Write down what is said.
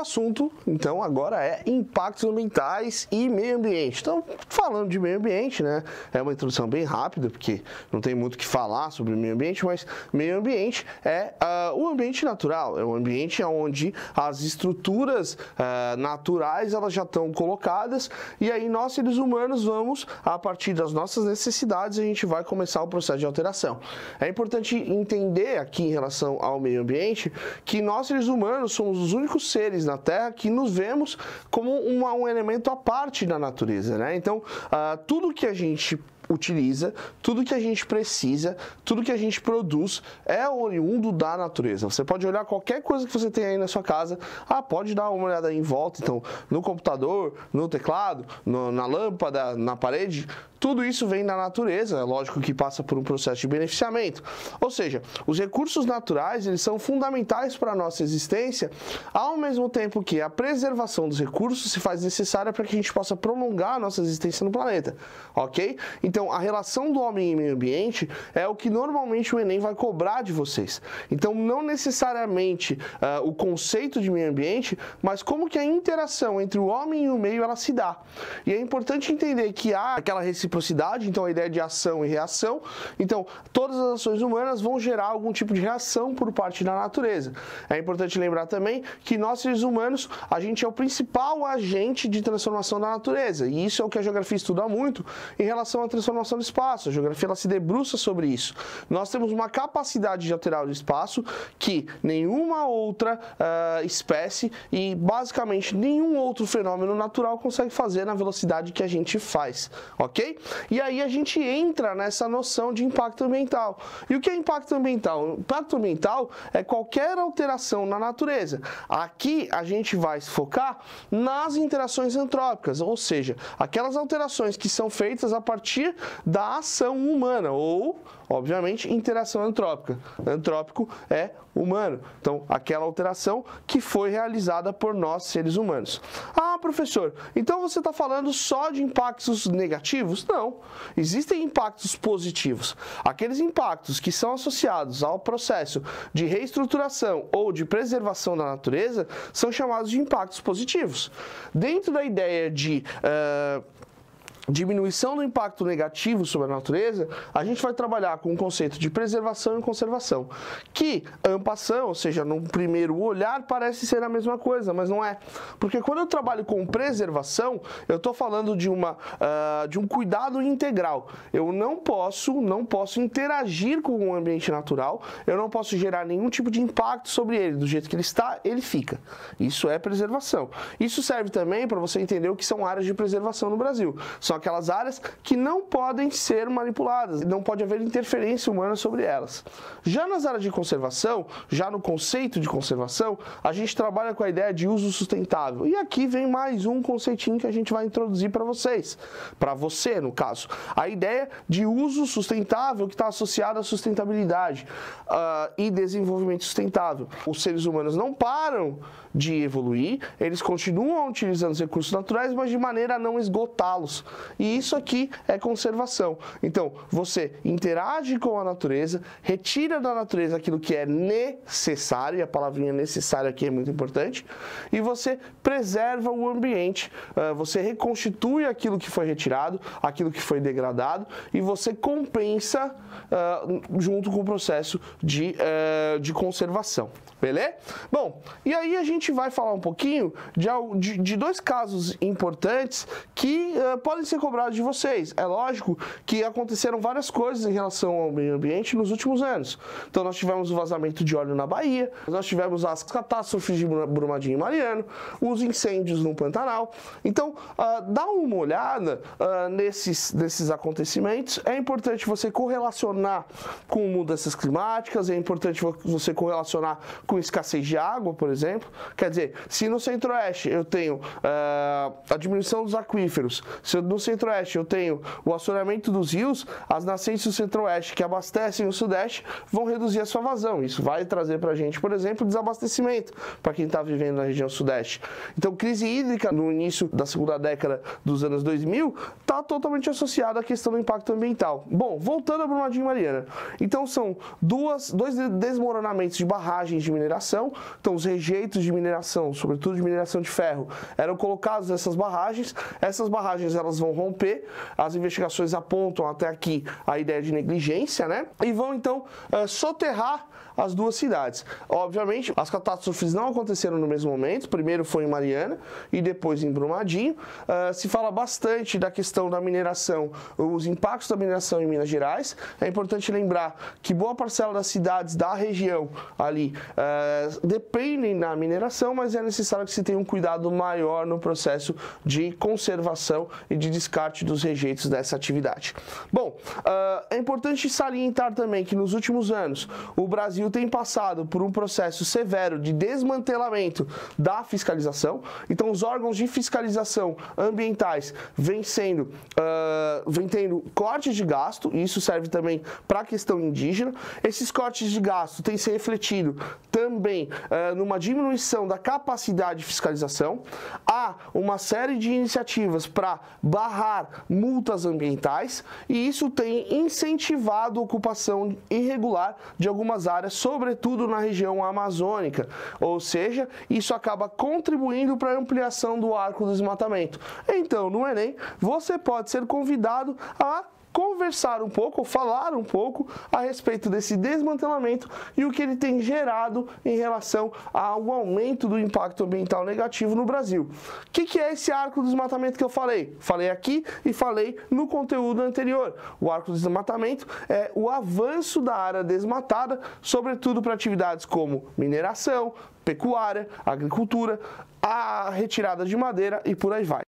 assunto, então, agora é impactos ambientais e meio ambiente. Então, falando de meio ambiente, né? É uma introdução bem rápida, porque não tem muito o que falar sobre meio ambiente, mas meio ambiente é uh, o ambiente natural, é um ambiente onde as estruturas uh, naturais elas já estão colocadas e aí nós, seres humanos, vamos, a partir das nossas necessidades, a gente vai começar o processo de alteração. É importante entender aqui em relação ao meio ambiente que nós, seres humanos, somos os únicos seres na Terra que nos vemos como uma, um elemento à parte da natureza, né? Então, uh, tudo que a gente utiliza, tudo que a gente precisa, tudo que a gente produz é oriundo da natureza. Você pode olhar qualquer coisa que você tem aí na sua casa, ah, pode dar uma olhada aí em volta, então, no computador, no teclado, no, na lâmpada, na parede, tudo isso vem da natureza, é lógico que passa por um processo de beneficiamento. Ou seja, os recursos naturais eles são fundamentais para a nossa existência, ao mesmo tempo que a preservação dos recursos se faz necessária para que a gente possa prolongar a nossa existência no planeta, ok? Então então, a relação do homem e meio ambiente é o que normalmente o Enem vai cobrar de vocês. Então, não necessariamente uh, o conceito de meio ambiente, mas como que a interação entre o homem e o meio ela se dá. E é importante entender que há aquela reciprocidade, então a ideia de ação e reação. Então, todas as ações humanas vão gerar algum tipo de reação por parte da natureza. É importante lembrar também que nós seres humanos, a gente é o principal agente de transformação da natureza, e isso é o que a geografia estuda muito em relação à transformação transformação do espaço. A geografia ela se debruça sobre isso. Nós temos uma capacidade de alterar o espaço que nenhuma outra uh, espécie e basicamente nenhum outro fenômeno natural consegue fazer na velocidade que a gente faz, ok? E aí a gente entra nessa noção de impacto ambiental. E o que é impacto ambiental? Impacto ambiental é qualquer alteração na natureza. Aqui a gente vai focar nas interações antrópicas, ou seja, aquelas alterações que são feitas a partir da ação humana ou, obviamente, interação antrópica. Antrópico é humano. Então, aquela alteração que foi realizada por nós, seres humanos. Ah, professor, então você está falando só de impactos negativos? Não. Existem impactos positivos. Aqueles impactos que são associados ao processo de reestruturação ou de preservação da natureza são chamados de impactos positivos. Dentro da ideia de. Uh, diminuição do impacto negativo sobre a natureza, a gente vai trabalhar com o conceito de preservação e conservação, que ampação, ou seja, no primeiro olhar parece ser a mesma coisa, mas não é, porque quando eu trabalho com preservação, eu estou falando de uma uh, de um cuidado integral. Eu não posso não posso interagir com o ambiente natural, eu não posso gerar nenhum tipo de impacto sobre ele, do jeito que ele está, ele fica. Isso é preservação. Isso serve também para você entender o que são áreas de preservação no Brasil. São aquelas áreas que não podem ser manipuladas, não pode haver interferência humana sobre elas. Já nas áreas de conservação, já no conceito de conservação, a gente trabalha com a ideia de uso sustentável. E aqui vem mais um conceitinho que a gente vai introduzir para vocês, para você no caso, a ideia de uso sustentável que está associada à sustentabilidade uh, e desenvolvimento sustentável. Os seres humanos não param de evoluir, eles continuam utilizando os recursos naturais, mas de maneira a não esgotá-los. E isso aqui é conservação. Então, você interage com a natureza, retira da natureza aquilo que é necessário, e a palavrinha necessária aqui é muito importante, e você preserva o ambiente, ah, você reconstitui aquilo que foi retirado, aquilo que foi degradado, e você compensa ah, junto com o processo de, ah, de conservação. Beleza? Bom, e aí a gente vai falar um pouquinho de, de, de dois casos importantes que podem ser cobrado de vocês. É lógico que aconteceram várias coisas em relação ao meio ambiente nos últimos anos. Então nós tivemos o vazamento de óleo na Bahia, nós tivemos as catástrofes de Brumadinho e Mariano, os incêndios no Pantanal. Então uh, dá uma olhada uh, nesses, nesses acontecimentos. É importante você correlacionar com mudanças climáticas, é importante você correlacionar com escassez de água, por exemplo. Quer dizer, se no centro-oeste eu tenho uh, a diminuição dos aquíferos, se no centro-oeste eu tenho o assoreamento dos rios, as nascentes do centro-oeste que abastecem o sudeste vão reduzir a sua vazão. Isso vai trazer para a gente, por exemplo, desabastecimento para quem está vivendo na região sudeste. Então, crise hídrica no início da segunda década dos anos 2000 está totalmente associada à questão do impacto ambiental. Bom, voltando a Brumadinho Mariana. Então, são duas, dois desmoronamentos de barragens de mineração. Então, os rejeitos de mineração, sobretudo de mineração de ferro, eram colocados nessas barragens. Essas barragens elas vão vão romper. As investigações apontam até aqui a ideia de negligência, né? E vão então eh, soterrar as duas cidades. Obviamente, as catástrofes não aconteceram no mesmo momento, primeiro foi em Mariana e depois em Brumadinho. Uh, se fala bastante da questão da mineração, os impactos da mineração em Minas Gerais. É importante lembrar que boa parcela das cidades da região ali uh, dependem da mineração, mas é necessário que se tenha um cuidado maior no processo de conservação e de descarte dos rejeitos dessa atividade. Bom, uh, é importante salientar também que nos últimos anos o Brasil Brasil tem passado por um processo severo de desmantelamento da fiscalização. Então, os órgãos de fiscalização ambientais vêm sendo, uh, tendo cortes de gasto, e isso serve também para a questão indígena. Esses cortes de gasto têm se refletido também uh, numa diminuição da capacidade de fiscalização. Há uma série de iniciativas para barrar multas ambientais, e isso tem incentivado a ocupação irregular de algumas áreas sobretudo na região amazônica. Ou seja, isso acaba contribuindo para a ampliação do arco do desmatamento. Então, no Enem, você pode ser convidado a conversar um pouco, falar um pouco a respeito desse desmantelamento e o que ele tem gerado em relação ao aumento do impacto ambiental negativo no Brasil. O que, que, é esse arco do desmatamento que eu falei? Falei aqui e falei no conteúdo anterior. O arco do desmatamento é o avanço da área desmatada, sobretudo para atividades como mineração, pecuária, agricultura, a retirada de madeira e por aí vai.